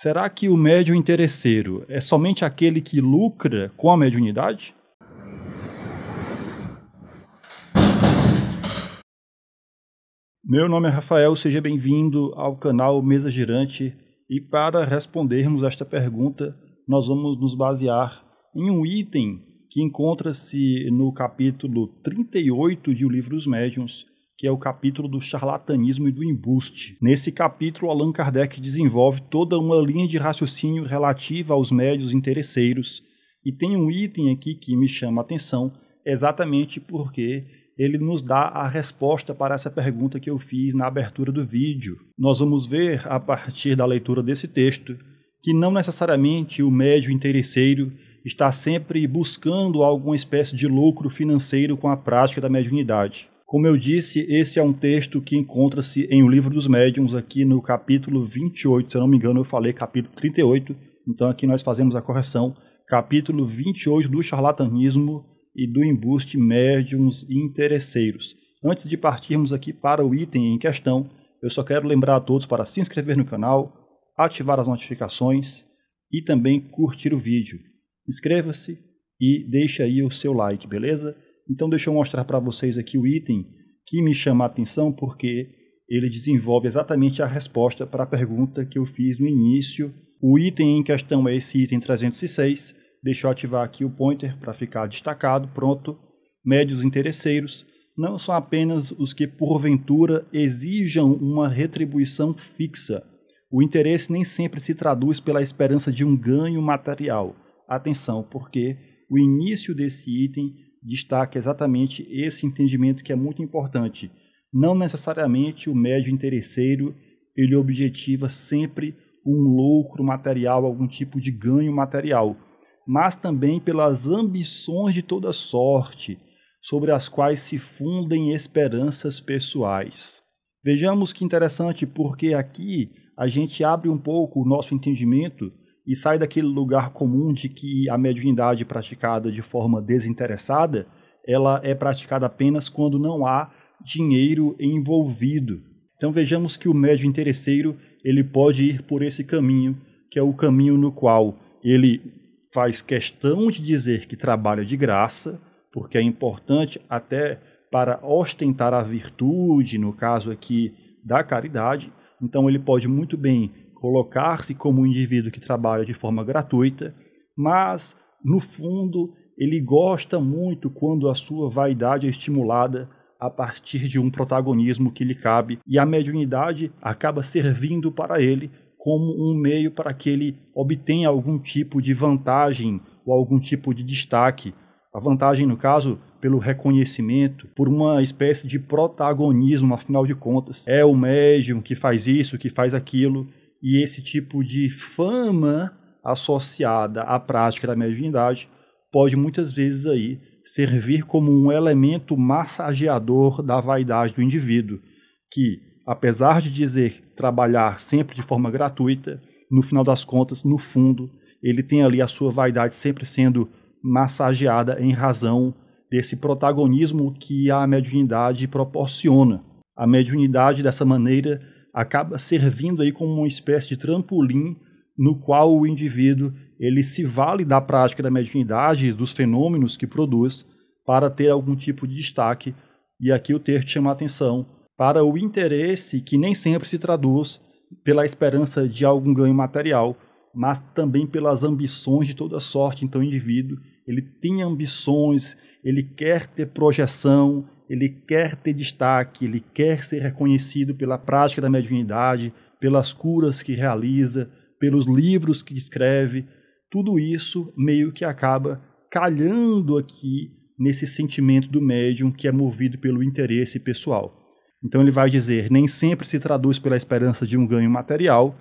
Será que o médium interesseiro é somente aquele que lucra com a mediunidade? Meu nome é Rafael, seja bem-vindo ao canal Mesa Girante. E para respondermos esta pergunta, nós vamos nos basear em um item que encontra-se no capítulo 38 de O Livro dos Médiuns, que é o capítulo do charlatanismo e do embuste. Nesse capítulo, Allan Kardec desenvolve toda uma linha de raciocínio relativa aos médios interesseiros, e tem um item aqui que me chama a atenção, exatamente porque ele nos dá a resposta para essa pergunta que eu fiz na abertura do vídeo. Nós vamos ver, a partir da leitura desse texto, que não necessariamente o médio interesseiro está sempre buscando alguma espécie de lucro financeiro com a prática da mediunidade. Como eu disse, esse é um texto que encontra-se em O Livro dos Médiuns, aqui no capítulo 28. Se eu não me engano, eu falei capítulo 38. Então aqui nós fazemos a correção. Capítulo 28 do charlatanismo e do embuste médiums e interesseiros. Antes de partirmos aqui para o item em questão, eu só quero lembrar a todos para se inscrever no canal, ativar as notificações e também curtir o vídeo. Inscreva-se e deixe aí o seu like, beleza? Então deixa eu mostrar para vocês aqui o item que me chama a atenção porque ele desenvolve exatamente a resposta para a pergunta que eu fiz no início. O item em questão é esse item 306. Deixa eu ativar aqui o pointer para ficar destacado. Pronto. Médios interesseiros não são apenas os que porventura exijam uma retribuição fixa. O interesse nem sempre se traduz pela esperança de um ganho material. Atenção, porque o início desse item destaca exatamente esse entendimento que é muito importante. Não necessariamente o médio interesseiro ele objetiva sempre um lucro material, algum tipo de ganho material, mas também pelas ambições de toda sorte, sobre as quais se fundem esperanças pessoais. Vejamos que interessante, porque aqui a gente abre um pouco o nosso entendimento e sai daquele lugar comum de que a mediunidade praticada de forma desinteressada, ela é praticada apenas quando não há dinheiro envolvido. Então vejamos que o médium interesseiro, ele pode ir por esse caminho, que é o caminho no qual ele faz questão de dizer que trabalha de graça, porque é importante até para ostentar a virtude, no caso aqui da caridade. Então ele pode muito bem colocar-se como um indivíduo que trabalha de forma gratuita, mas, no fundo, ele gosta muito quando a sua vaidade é estimulada a partir de um protagonismo que lhe cabe, e a mediunidade acaba servindo para ele como um meio para que ele obtenha algum tipo de vantagem ou algum tipo de destaque. A vantagem, no caso, pelo reconhecimento, por uma espécie de protagonismo, afinal de contas. É o médium que faz isso, que faz aquilo, e esse tipo de fama associada à prática da mediunidade pode muitas vezes aí servir como um elemento massageador da vaidade do indivíduo, que apesar de dizer trabalhar sempre de forma gratuita, no final das contas, no fundo, ele tem ali a sua vaidade sempre sendo massageada em razão desse protagonismo que a mediunidade proporciona. A mediunidade, dessa maneira, acaba servindo aí como uma espécie de trampolim no qual o indivíduo ele se vale da prática da mediunidade, dos fenômenos que produz, para ter algum tipo de destaque. E aqui o texto chama a atenção para o interesse que nem sempre se traduz pela esperança de algum ganho material, mas também pelas ambições de toda sorte. Então, o indivíduo ele tem ambições, ele quer ter projeção, ele quer ter destaque, ele quer ser reconhecido pela prática da mediunidade, pelas curas que realiza, pelos livros que escreve. Tudo isso meio que acaba calhando aqui nesse sentimento do médium que é movido pelo interesse pessoal. Então ele vai dizer: nem sempre se traduz pela esperança de um ganho material,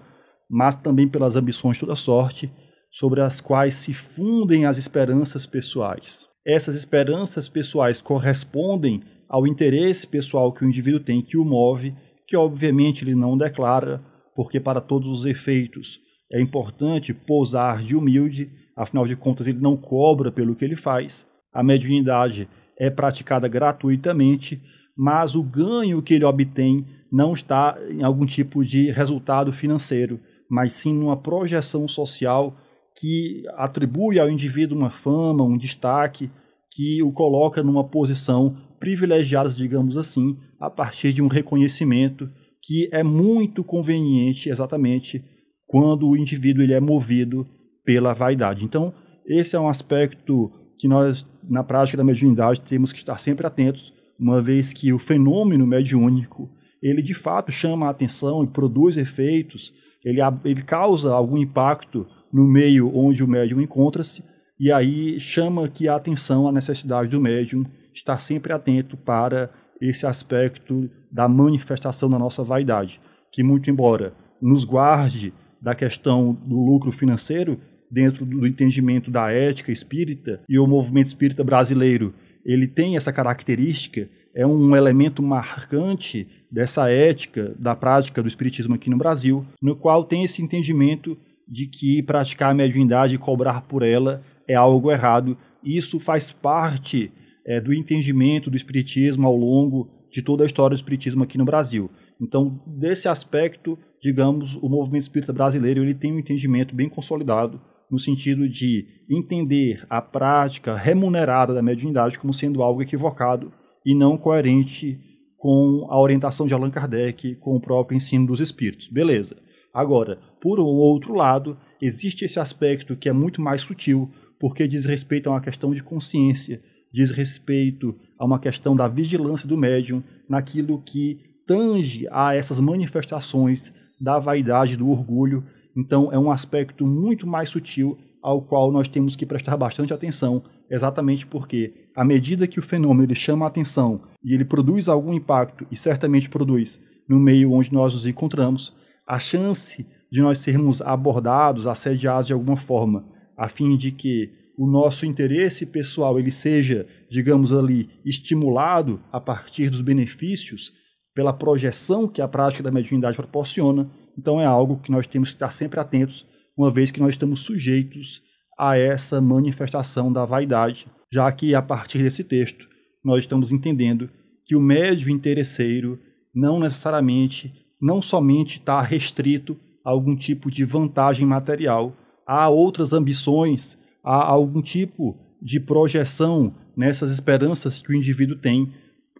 mas também pelas ambições de toda sorte, sobre as quais se fundem as esperanças pessoais. Essas esperanças pessoais correspondem ao interesse pessoal que o indivíduo tem que o move, que obviamente ele não declara, porque para todos os efeitos é importante pousar de humilde, afinal de contas ele não cobra pelo que ele faz. A mediunidade é praticada gratuitamente, mas o ganho que ele obtém não está em algum tipo de resultado financeiro, mas sim numa projeção social que atribui ao indivíduo uma fama, um destaque, que o coloca numa posição privilegiadas, digamos assim, a partir de um reconhecimento que é muito conveniente exatamente quando o indivíduo ele é movido pela vaidade. Então, esse é um aspecto que nós, na prática da mediunidade, temos que estar sempre atentos, uma vez que o fenômeno mediúnico, ele de fato chama a atenção e produz efeitos, ele, ele causa algum impacto no meio onde o médium encontra-se, e aí chama que a atenção a necessidade do médium estar sempre atento para esse aspecto da manifestação da nossa vaidade, que muito embora nos guarde da questão do lucro financeiro dentro do entendimento da ética espírita e o movimento espírita brasileiro, ele tem essa característica, é um elemento marcante dessa ética da prática do espiritismo aqui no Brasil, no qual tem esse entendimento de que praticar a mediunidade e cobrar por ela é algo errado. Isso faz parte é, do entendimento do espiritismo ao longo de toda a história do espiritismo aqui no Brasil. Então, desse aspecto, digamos, o movimento espírita brasileiro ele tem um entendimento bem consolidado no sentido de entender a prática remunerada da mediunidade como sendo algo equivocado e não coerente com a orientação de Allan Kardec, com o próprio ensino dos espíritos. Beleza. Agora, por outro lado, existe esse aspecto que é muito mais sutil, porque diz respeito a uma questão de consciência, diz respeito a uma questão da vigilância do médium naquilo que tange a essas manifestações da vaidade, do orgulho. Então, é um aspecto muito mais sutil ao qual nós temos que prestar bastante atenção, exatamente porque, à medida que o fenômeno ele chama a atenção e ele produz algum impacto, e certamente produz, no meio onde nós nos encontramos, a chance de nós sermos abordados, assediados de alguma forma, a fim de que o nosso interesse pessoal ele seja, digamos ali, estimulado a partir dos benefícios pela projeção que a prática da mediunidade proporciona, então é algo que nós temos que estar sempre atentos, uma vez que nós estamos sujeitos a essa manifestação da vaidade, já que a partir desse texto nós estamos entendendo que o médio interesseiro não necessariamente, não somente está restrito a algum tipo de vantagem material, há outras ambições há algum tipo de projeção nessas esperanças que o indivíduo tem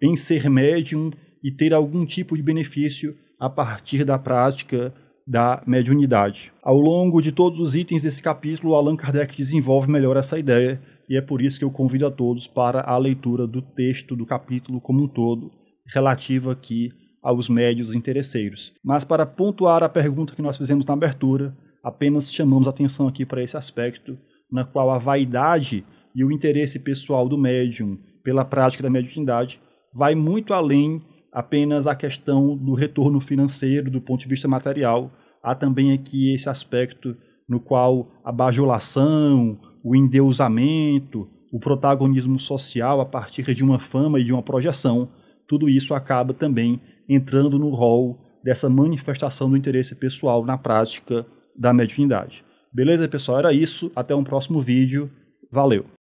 em ser médium e ter algum tipo de benefício a partir da prática da mediunidade. Ao longo de todos os itens desse capítulo, Allan Kardec desenvolve melhor essa ideia, e é por isso que eu convido a todos para a leitura do texto do capítulo como um todo, relativa aqui aos médios interesseiros. Mas para pontuar a pergunta que nós fizemos na abertura, apenas chamamos atenção aqui para esse aspecto na qual a vaidade e o interesse pessoal do médium pela prática da mediunidade vai muito além apenas a questão do retorno financeiro do ponto de vista material. Há também aqui esse aspecto no qual a bajulação, o endeusamento, o protagonismo social a partir de uma fama e de uma projeção, tudo isso acaba também entrando no rol dessa manifestação do interesse pessoal na prática da mediunidade. Beleza, pessoal? Era isso. Até um próximo vídeo. Valeu!